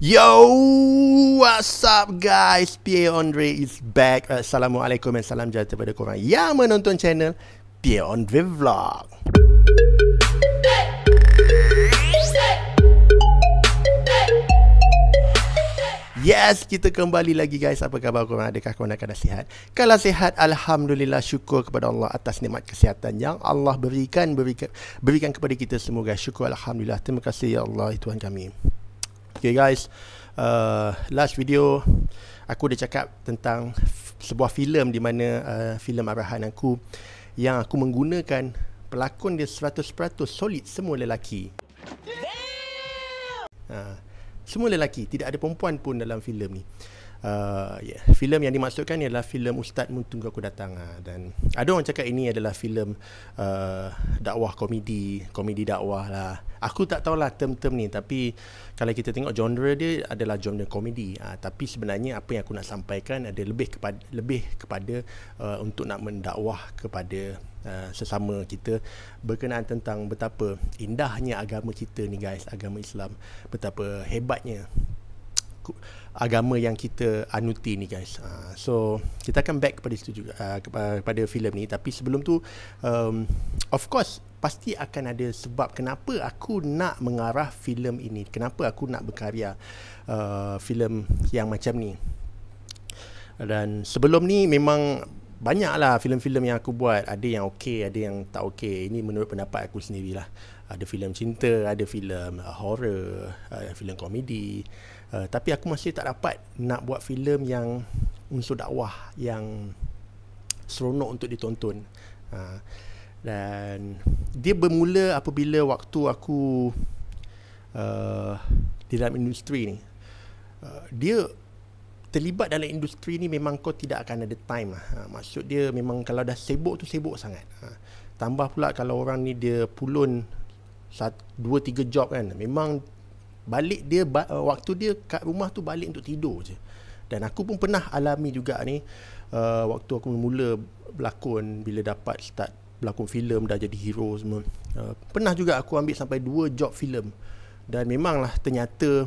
Yo, what's up guys? Pierre Andre is back. Assalamualaikum dan salam sejahtera kepada korang yang menonton channel Pierre Andre Vlog. Yes, kita kembali lagi guys. Apa khabar korang? Adakah korang akan sihat? Kalau sihat, Alhamdulillah syukur kepada Allah atas nikmat kesihatan yang Allah berikan berikan, berikan kepada kita semua guys. Syukur Alhamdulillah. Terima kasih Ya Allah, Tuhan kami. Okay guys, uh, last video aku dah cakap tentang sebuah filem di mana uh, filem arahan aku yang aku menggunakan pelakon dia 100% solid semua lelaki. Uh, semua lelaki, tidak ada perempuan pun dalam filem ni uh, yeah. filem yang dimaksudkan ni adalah filem Ustaz Muntung Aku Datang uh. dan ada orang cakap ini adalah filem uh, dakwah komedi komedi dakwah lah aku tak tahulah term-term ni tapi kalau kita tengok genre dia adalah genre komedi uh, tapi sebenarnya apa yang aku nak sampaikan ada lebih kepada lebih kepada uh, untuk nak mendakwah kepada Uh, sesama kita berkenaan tentang betapa indahnya agama kita ni guys agama Islam betapa hebatnya agama yang kita anuti ni guys. Uh, so kita akan back kepada situ juga uh, kepada filem ni tapi sebelum tu um, of course pasti akan ada sebab kenapa aku nak mengarah filem ini. Kenapa aku nak berkarya uh, filem yang macam ni. Dan sebelum ni memang banyaklah filem-filem yang aku buat ada yang okay, ada yang tak okay. ini menurut pendapat aku sendirilah ada filem cinta, ada filem uh, horror, uh, ada filem komedi. Uh, tapi aku masih tak dapat nak buat filem yang unsur dakwah yang seronok untuk ditonton. Uh, dan dia bermula apabila waktu aku uh, di dalam industri ni. Uh, dia terlibat dalam industri ni memang kau tidak akan ada time lah. Ha, maksud dia memang kalau dah sibuk tu sibuk sangat. Ha, tambah pula kalau orang ni dia pulun Dua tiga job kan Memang Balik dia uh, Waktu dia kat rumah tu Balik untuk tidur je Dan aku pun pernah alami juga ni uh, Waktu aku mula Berlakon Bila dapat start Berlakon filem Dah jadi hero semua uh, Pernah juga aku ambil Sampai dua job filem Dan memanglah Ternyata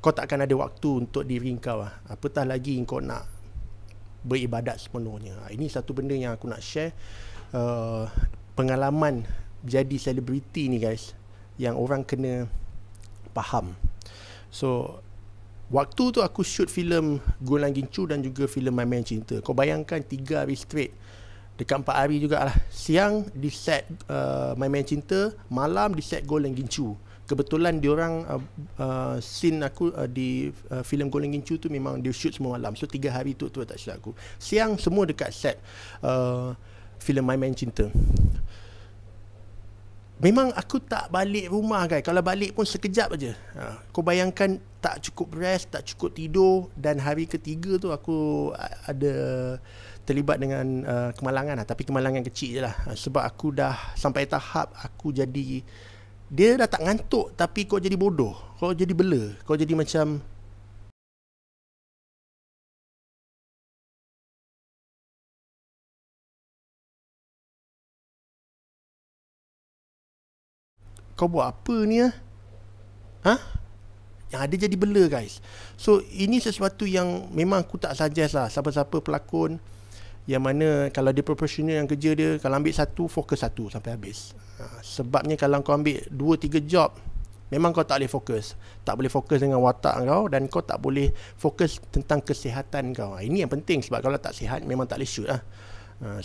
Kau takkan ada waktu Untuk diri kau lah Apatah lagi kau nak Beribadat sepenuhnya ha, Ini satu benda yang aku nak share uh, Pengalaman jadi selebriti ni guys yang orang kena faham. So waktu tu aku shoot filem Gulang Gincu dan juga filem My Man Cinta. Kau bayangkan 3 hari straight dekat 4 hari jugalah. Siang di set uh, My Man Cinta, malam di set Gulang Gincu. Kebetulan diorang uh, uh, scene aku uh, di uh, filem Golden Gincu tu memang dia shoot semua malam. So tiga hari tu tu tak silap aku. Siang semua dekat set uh, filem My Man Cinta. Memang aku tak balik rumah kan Kalau balik pun sekejap aja. Ha, kau bayangkan tak cukup rest, tak cukup tidur Dan hari ketiga tu aku ada terlibat dengan kemalangan lah. Tapi kemalangan kecil je lah ha, Sebab aku dah sampai tahap aku jadi Dia dah tak ngantuk tapi kau jadi bodoh Kau jadi bela, kau jadi macam kau buat apa ni ah? Ha? Yang ada jadi bela guys. So ini sesuatu yang memang aku tak suggest lah siapa-siapa pelakon yang mana kalau dia profesional yang kerja dia kalau ambil satu fokus satu sampai habis. Ha, sebabnya kalau kau ambil dua tiga job memang kau tak boleh fokus. Tak boleh fokus dengan watak kau dan kau tak boleh fokus tentang kesihatan kau. Ha, ini yang penting sebab kalau tak sihat memang tak boleh shoot lah.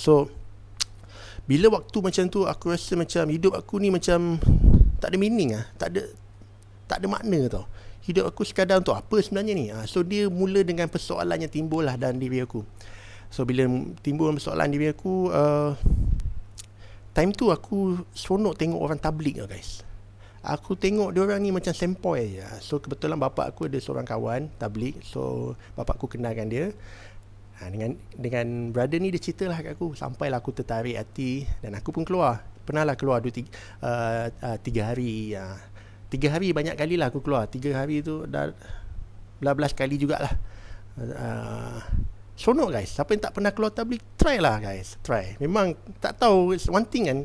so bila waktu macam tu aku rasa macam hidup aku ni macam tak ada meaning ah tak ada tak ada makna tau hidup aku sekadar untuk apa sebenarnya ni ah so dia mula dengan persoalan yang timbul lah dalam diri aku so bila timbul persoalan diri aku uh, time tu aku seronok tengok orang tablik lah guys Aku tengok dia orang ni macam sempoi je. Ah, so kebetulan bapak aku ada seorang kawan tablik. So bapak aku kenalkan dia. Ha, dengan dengan brother ni dia ceritalah kat aku sampailah aku tertarik hati dan aku pun keluar pernahlah keluar dua tiga, uh, uh, tiga hari uh. tiga hari banyak kali lah aku keluar tiga hari tu dah belas-belas kali jugalah uh, sonok guys siapa yang tak pernah keluar tablik try lah guys try memang tak tahu one thing kan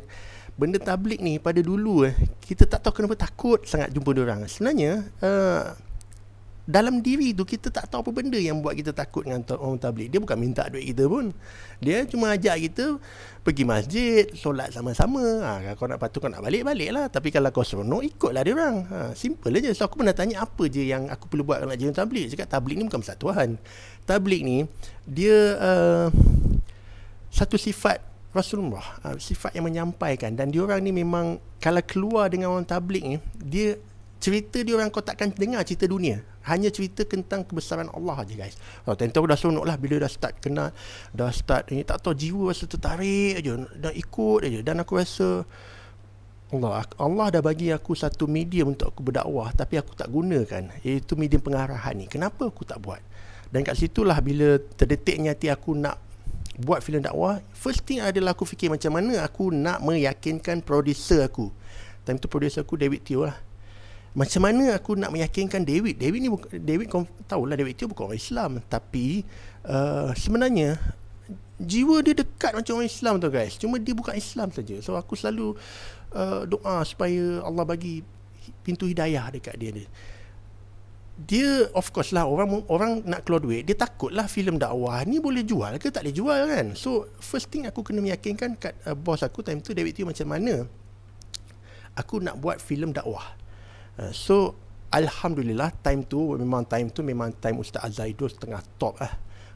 benda tablik ni pada dulu eh, kita tak tahu kenapa takut sangat jumpa orang sebenarnya uh, dalam diri tu kita tak tahu apa benda yang buat kita takut dengan orang tablik. Dia bukan minta duit kita pun. Dia cuma ajak kita pergi masjid, solat sama-sama. Ha, kalau kau nak patuh kau nak balik, lah Tapi kalau kau seronok, ikutlah dia orang. Ha, simple je. So aku pernah tanya apa je yang aku perlu buat kalau nak jadi tablik. Cakap tablik ni bukan persatuan. Tablik ni, dia uh, satu sifat Rasulullah. Uh, sifat yang menyampaikan. Dan dia orang ni memang kalau keluar dengan orang tablik ni, dia cerita dia orang kau takkan dengar cerita dunia hanya cerita tentang kebesaran Allah aja guys oh, tentu dah seronok lah bila dah start kenal dah start ini tak tahu jiwa rasa tertarik aja dan ikut aja dan aku rasa Allah Allah dah bagi aku satu medium untuk aku berdakwah tapi aku tak gunakan iaitu medium pengarahan ni kenapa aku tak buat dan kat situlah bila terdetiknya hati aku nak buat filem dakwah first thing adalah aku fikir macam mana aku nak meyakinkan producer aku time tu producer aku David Teo lah macam mana aku nak meyakinkan David David ni buka, David kau tahulah David tu bukan orang Islam tapi uh, sebenarnya jiwa dia dekat macam orang Islam tu guys cuma dia bukan Islam saja so aku selalu uh, doa supaya Allah bagi pintu hidayah dekat dia ni dia of course lah orang orang nak keluar duit dia takut lah filem dakwah ni boleh jual ke tak boleh jual kan so first thing aku kena meyakinkan kat uh, bos aku time tu David tu macam mana aku nak buat filem dakwah Uh, so alhamdulillah time tu memang time tu memang time Ustaz Azaidus tengah top eh. ah.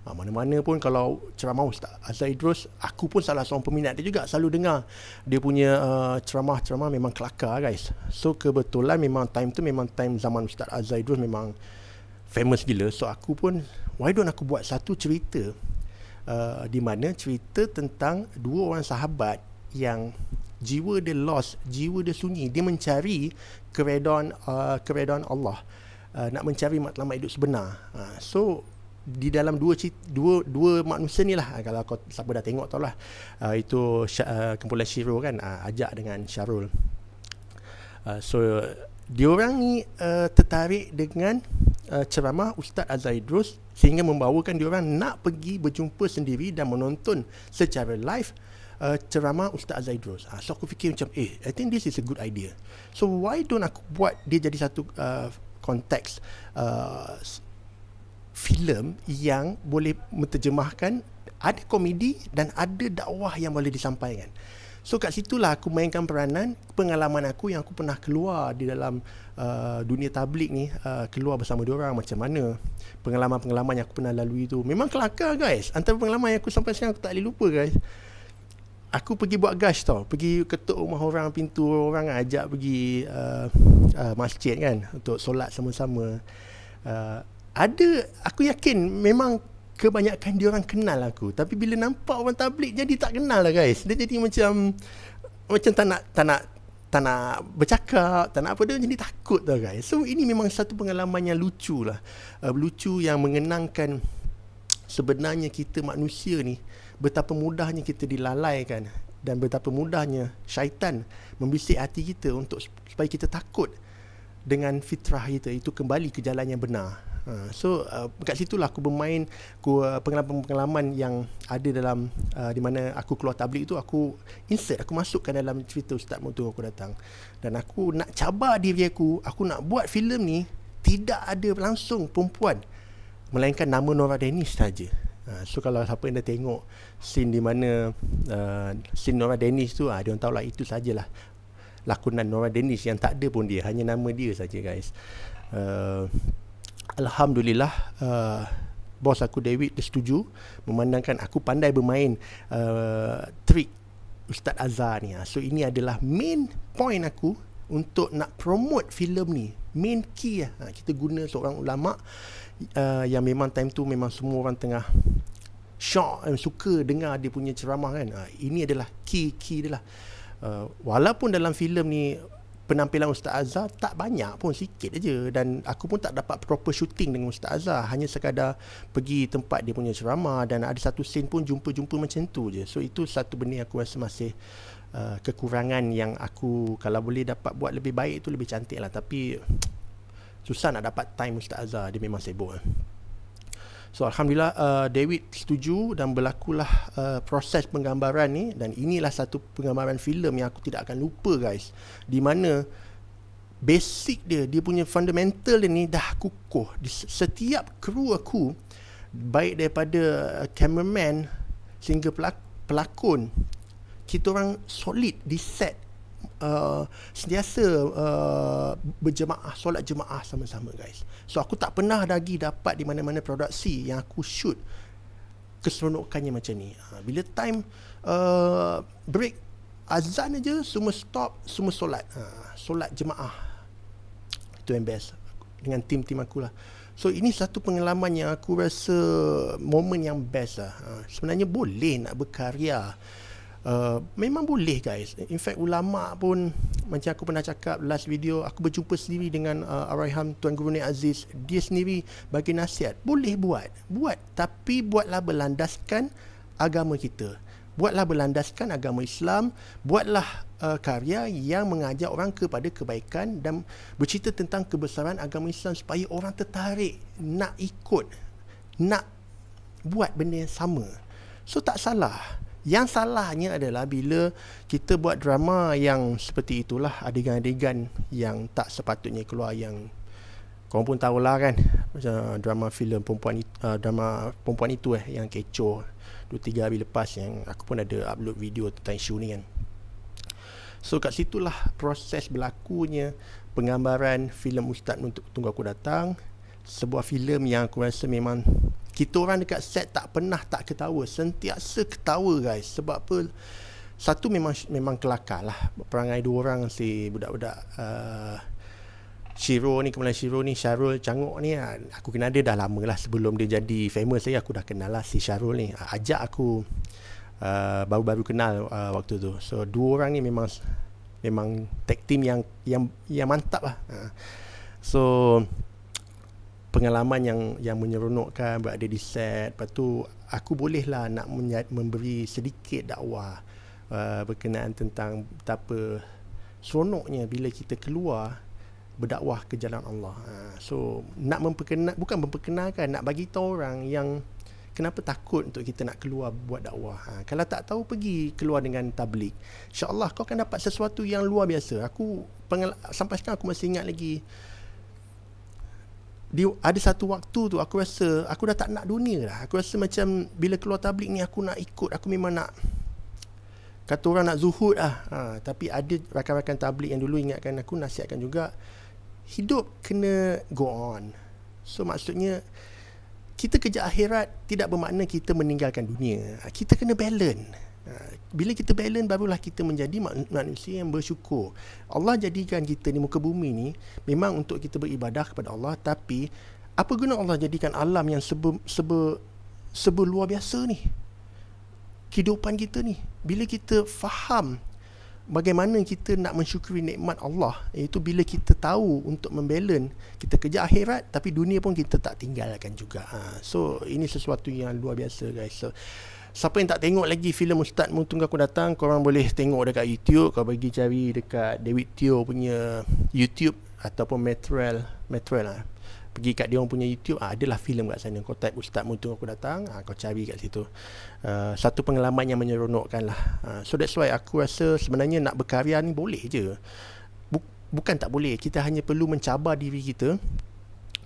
Ha, mana-mana pun kalau ceramah Ustaz Azaidrus aku pun salah seorang peminat dia juga selalu dengar dia punya uh, ceramah-ceramah memang kelakar guys so kebetulan memang time tu memang time zaman Ustaz Azaidrus memang famous gila so aku pun why don't aku buat satu cerita uh, di mana cerita tentang dua orang sahabat yang jiwa dia lost jiwa dia sunyi dia mencari keredaan uh, keredaan Allah uh, nak mencari matlamat hidup sebenar uh, so di dalam dua dua dua manusia ni lah uh, kalau kau siapa dah tengok tau lah uh, itu uh, kumpulan syiru kan uh, ajak dengan Syarul uh, so orang ni uh, tertarik dengan uh, ceramah Ustaz Azaidrus sehingga membawakan orang nak pergi berjumpa sendiri dan menonton secara live uh, ceramah Ustaz Zaidrus. Uh, ah, so aku fikir macam eh I think this is a good idea. So why don't aku buat dia jadi satu uh, konteks uh, filem yang boleh menterjemahkan ada komedi dan ada dakwah yang boleh disampaikan. So kat situlah aku mainkan peranan pengalaman aku yang aku pernah keluar di dalam uh, dunia tablik ni uh, keluar bersama dia orang macam mana pengalaman-pengalaman yang aku pernah lalui tu memang kelakar guys antara pengalaman yang aku sampai sekarang aku tak boleh lupa guys Aku pergi buat gas tau Pergi ketuk rumah orang Pintu orang ajak pergi uh, uh, Masjid kan Untuk solat sama-sama uh, Ada Aku yakin Memang Kebanyakan dia orang kenal aku Tapi bila nampak orang tablik Jadi tak kenal lah guys Dia jadi macam Macam tak nak Tak nak tak nak bercakap, tak nak apa dia jadi takut tau guys. So ini memang satu pengalaman yang lucu lah. Uh, lucu yang mengenangkan sebenarnya kita manusia ni betapa mudahnya kita dilalaikan dan betapa mudahnya syaitan membisik hati kita untuk supaya kita takut dengan fitrah kita itu kembali ke jalan yang benar. Ha, so uh, kat situlah aku bermain aku, uh, pengalaman-pengalaman yang ada dalam uh, di mana aku keluar tablik itu aku insert aku masukkan dalam cerita Ustaz Mutu aku datang dan aku nak cabar diri aku aku nak buat filem ni tidak ada langsung perempuan melainkan nama Nora Dennis saja Ah, so kalau siapa yang dah tengok scene di mana uh, scene Norma Dennis tu, uh, dia orang tahulah itu sajalah lakonan Norma Dennis yang tak ada pun dia. Hanya nama dia saja guys. Uh, Alhamdulillah, uh, bos aku David dia setuju memandangkan aku pandai bermain uh, trick Ustaz Azhar ni. Uh. So ini adalah main point aku untuk nak promote filem ni main key lah kita guna seorang ulama uh, yang memang time tu memang semua orang tengah shock dan suka dengar dia punya ceramah kan uh, ini adalah key key dia lah uh, walaupun dalam filem ni penampilan Ustaz Azhar tak banyak pun sikit aja dan aku pun tak dapat proper shooting dengan Ustaz Azhar hanya sekadar pergi tempat dia punya ceramah dan ada satu scene pun jumpa-jumpa macam tu je so itu satu benda aku rasa masih uh, kekurangan yang aku kalau boleh dapat buat lebih baik tu lebih cantik lah tapi susah nak dapat time Ustaz Azhar dia memang sibuk eh. so Alhamdulillah uh, David setuju dan berlakulah uh, proses penggambaran ni dan inilah satu penggambaran filem yang aku tidak akan lupa guys di mana basic dia dia punya fundamental dia ni dah kukuh setiap kru aku baik daripada uh, cameraman sehingga pelakon kita orang solid di set uh, sentiasa uh, berjemaah solat jemaah sama-sama guys so aku tak pernah lagi dapat di mana-mana produksi yang aku shoot keseronokannya macam ni uh, bila time uh, break azan aja semua stop semua solat uh, solat jemaah itu yang best dengan tim-tim aku lah So ini satu pengalaman yang aku rasa momen yang best lah. Ha, sebenarnya boleh nak berkarya Uh, memang boleh guys in fact ulama pun macam aku pernah cakap last video aku berjumpa sendiri dengan uh, arham tuan guru ni aziz dia sendiri bagi nasihat boleh buat buat tapi buatlah berlandaskan agama kita buatlah berlandaskan agama Islam buatlah uh, karya yang mengajak orang kepada kebaikan dan bercerita tentang kebesaran agama Islam supaya orang tertarik nak ikut nak buat benda yang sama so tak salah yang salahnya adalah bila kita buat drama yang seperti itulah adegan-adegan yang tak sepatutnya keluar yang kau pun tahulah kan macam ah, drama filem perempuan uh, drama perempuan itu eh yang kecoh 2 tiga hari lepas yang aku pun ada upload video tentang isu ni kan. So kat situlah proses berlakunya penggambaran filem Ustaz untuk tunggu aku datang sebuah filem yang aku rasa memang kita orang dekat set tak pernah tak ketawa. Sentiasa ketawa guys. Sebab apa? Satu memang memang kelakar lah. Perangai dua orang si budak-budak uh, Shiro ni, kemudian Shiro ni, Syarul Canguk ni. Ah, aku kenal dia dah lama lah sebelum dia jadi famous lagi. Aku dah kenal lah si Syarul ni. Ah, ajak aku uh, baru-baru kenal uh, waktu tu. So dua orang ni memang memang tag team yang yang yang mantap lah. Uh. So pengalaman yang yang menyeronokkan berada di set lepas tu aku bolehlah nak menyat, memberi sedikit dakwah uh, berkenaan tentang betapa seronoknya bila kita keluar berdakwah ke jalan Allah uh, so nak memperkenal bukan memperkenalkan nak bagi tahu orang yang kenapa takut untuk kita nak keluar buat dakwah ha, kalau tak tahu pergi keluar dengan tablik insyaallah kau akan dapat sesuatu yang luar biasa aku pengal- sampai sekarang aku masih ingat lagi di, ada satu waktu tu aku rasa aku dah tak nak dunia lah. Aku rasa macam bila keluar tablik ni aku nak ikut. Aku memang nak kata orang nak zuhud lah. Ha, tapi ada rakan-rakan tablik yang dulu ingatkan aku nasihatkan juga. Hidup kena go on. So maksudnya kita kerja akhirat tidak bermakna kita meninggalkan dunia. Kita kena balance. Ah, bila kita balance barulah kita menjadi manusia yang bersyukur. Allah jadikan kita ni muka bumi ni memang untuk kita beribadah kepada Allah tapi apa guna Allah jadikan alam yang seber seber seber luar biasa ni? Kehidupan kita ni bila kita faham bagaimana kita nak mensyukuri nikmat Allah iaitu bila kita tahu untuk membalance kita kerja akhirat tapi dunia pun kita tak tinggalkan juga. Ha. So ini sesuatu yang luar biasa guys. So, siapa yang tak tengok lagi filem Ustaz Mutung aku datang korang boleh tengok dekat YouTube kau pergi cari dekat David Teo punya YouTube ataupun Metrel Metrel lah pergi kat dia orang punya YouTube ah, adalah filem kat sana kau type Ustaz Mutung aku datang ah, kau cari kat situ uh, satu pengalaman yang menyeronokkan lah uh, so that's why aku rasa sebenarnya nak berkarya ni boleh je bukan tak boleh kita hanya perlu mencabar diri kita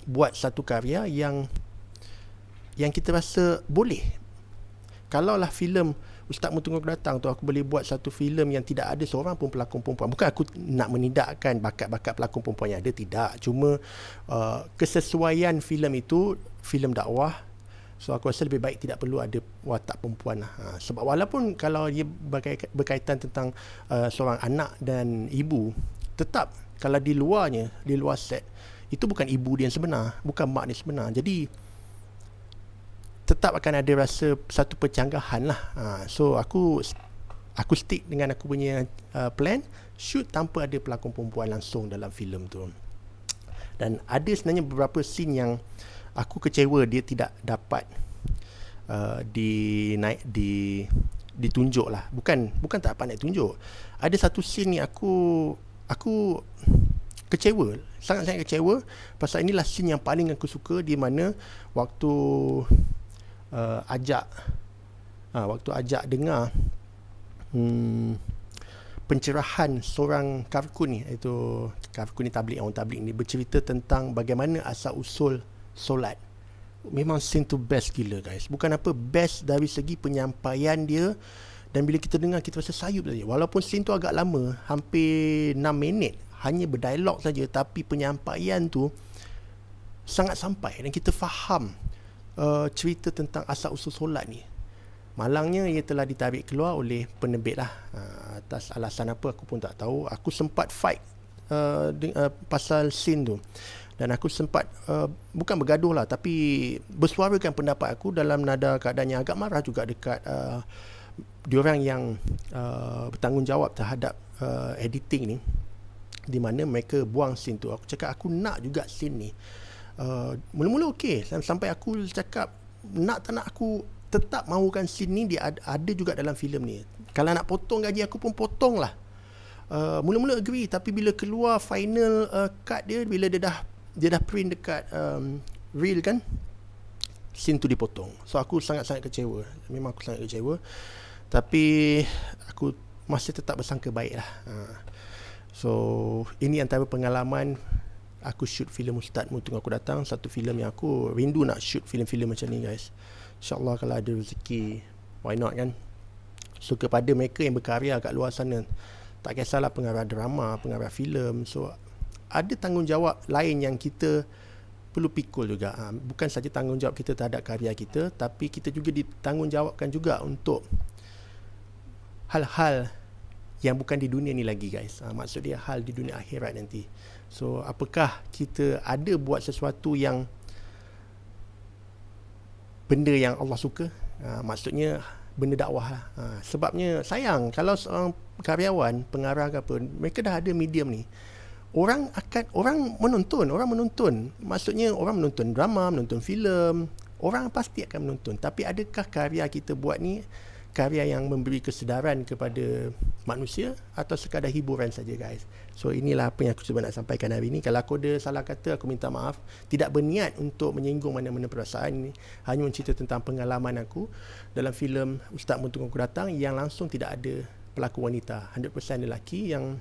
buat satu karya yang yang kita rasa boleh kalaulah filem ustaz mutung datang tu aku boleh buat satu filem yang tidak ada seorang pun pelakon perempuan bukan aku nak menidakkan bakat-bakat pelakon perempuan yang ada tidak cuma uh, kesesuaian filem itu filem dakwah so aku rasa lebih baik tidak perlu ada watak perempuan lah. ha, sebab walaupun kalau dia berkaitan tentang uh, seorang anak dan ibu tetap kalau di luarnya di luar set itu bukan ibu dia yang sebenar bukan mak dia sebenar jadi tetap akan ada rasa satu percanggahan lah ha, so aku aku stick dengan aku punya uh, plan shoot tanpa ada pelakon perempuan langsung dalam filem tu dan ada sebenarnya beberapa scene yang aku kecewa dia tidak dapat uh, di naik di ditunjuk lah bukan bukan tak dapat naik tunjuk ada satu scene ni aku aku kecewa sangat-sangat kecewa pasal inilah scene yang paling aku suka di mana waktu uh, ajak ha, waktu ajak dengar hmm, pencerahan seorang karku ni iaitu karku ni tablik orang tablik ni bercerita tentang bagaimana asal usul solat memang seem to best gila guys bukan apa best dari segi penyampaian dia dan bila kita dengar kita rasa sayup saja walaupun scene tu agak lama hampir 6 minit hanya berdialog saja tapi penyampaian tu sangat sampai dan kita faham uh, cerita tentang asal usul solat ni malangnya ia telah ditarik keluar oleh penerbit lah uh, atas alasan apa aku pun tak tahu aku sempat fight uh, de- uh, pasal scene tu dan aku sempat uh, bukan bergaduh lah tapi bersuarakan pendapat aku dalam nada keadaan yang agak marah juga dekat uh, diorang yang uh, bertanggungjawab terhadap uh, editing ni di mana mereka buang scene tu aku cakap aku nak juga scene ni Uh, mula-mula okey sampai aku cakap nak tak nak aku tetap mahukan scene ni dia ada juga dalam filem ni. Kalau nak potong gaji aku pun potong lah. Uh, mula-mula agree tapi bila keluar final uh, cut dia bila dia dah dia dah print dekat um, reel kan scene tu dipotong. So aku sangat-sangat kecewa. Memang aku sangat kecewa. Tapi aku masih tetap bersangka baik lah. Uh. So ini antara pengalaman aku shoot filem Ustaz Mu aku datang satu filem yang aku rindu nak shoot filem-filem macam ni guys insyaallah kalau ada rezeki why not kan so kepada mereka yang berkarya kat luar sana tak kisahlah pengarah drama pengarah filem so ada tanggungjawab lain yang kita perlu pikul juga ha, bukan saja tanggungjawab kita terhadap karya kita tapi kita juga ditanggungjawabkan juga untuk hal-hal yang bukan di dunia ni lagi guys ha, maksud dia hal di dunia akhirat nanti So apakah kita ada buat sesuatu yang benda yang Allah suka? Ha, maksudnya benda dakwah lah. Ha, sebabnya sayang kalau seorang karyawan, pengarah ke apa, mereka dah ada medium ni. Orang akan orang menonton, orang menonton. Maksudnya orang menonton drama, menonton filem, orang pasti akan menonton. Tapi adakah karya kita buat ni karya yang memberi kesedaran kepada manusia atau sekadar hiburan saja guys. So inilah apa yang aku cuba nak sampaikan hari ini. Kalau aku ada salah kata aku minta maaf. Tidak berniat untuk menyinggung mana-mana perasaan ini. Hanya mencerita tentang pengalaman aku dalam filem Ustaz Muntung Aku Datang yang langsung tidak ada pelaku wanita. 100% lelaki yang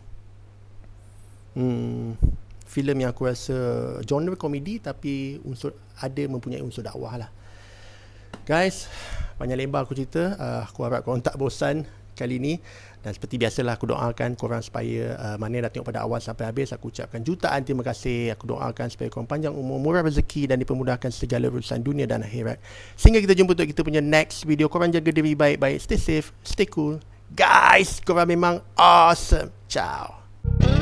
hmm, filem yang aku rasa genre komedi tapi unsur ada mempunyai unsur dakwah lah. Guys, Panjang lebar aku cerita uh, Aku harap korang tak bosan kali ni Dan seperti biasalah aku doakan korang supaya uh, Mana dah tengok pada awal sampai habis Aku ucapkan jutaan terima kasih Aku doakan supaya korang panjang umur Murah rezeki dan dipermudahkan segala urusan dunia dan akhirat Sehingga kita jumpa untuk kita punya next video Korang jaga diri baik-baik Stay safe, stay cool Guys, korang memang awesome Ciao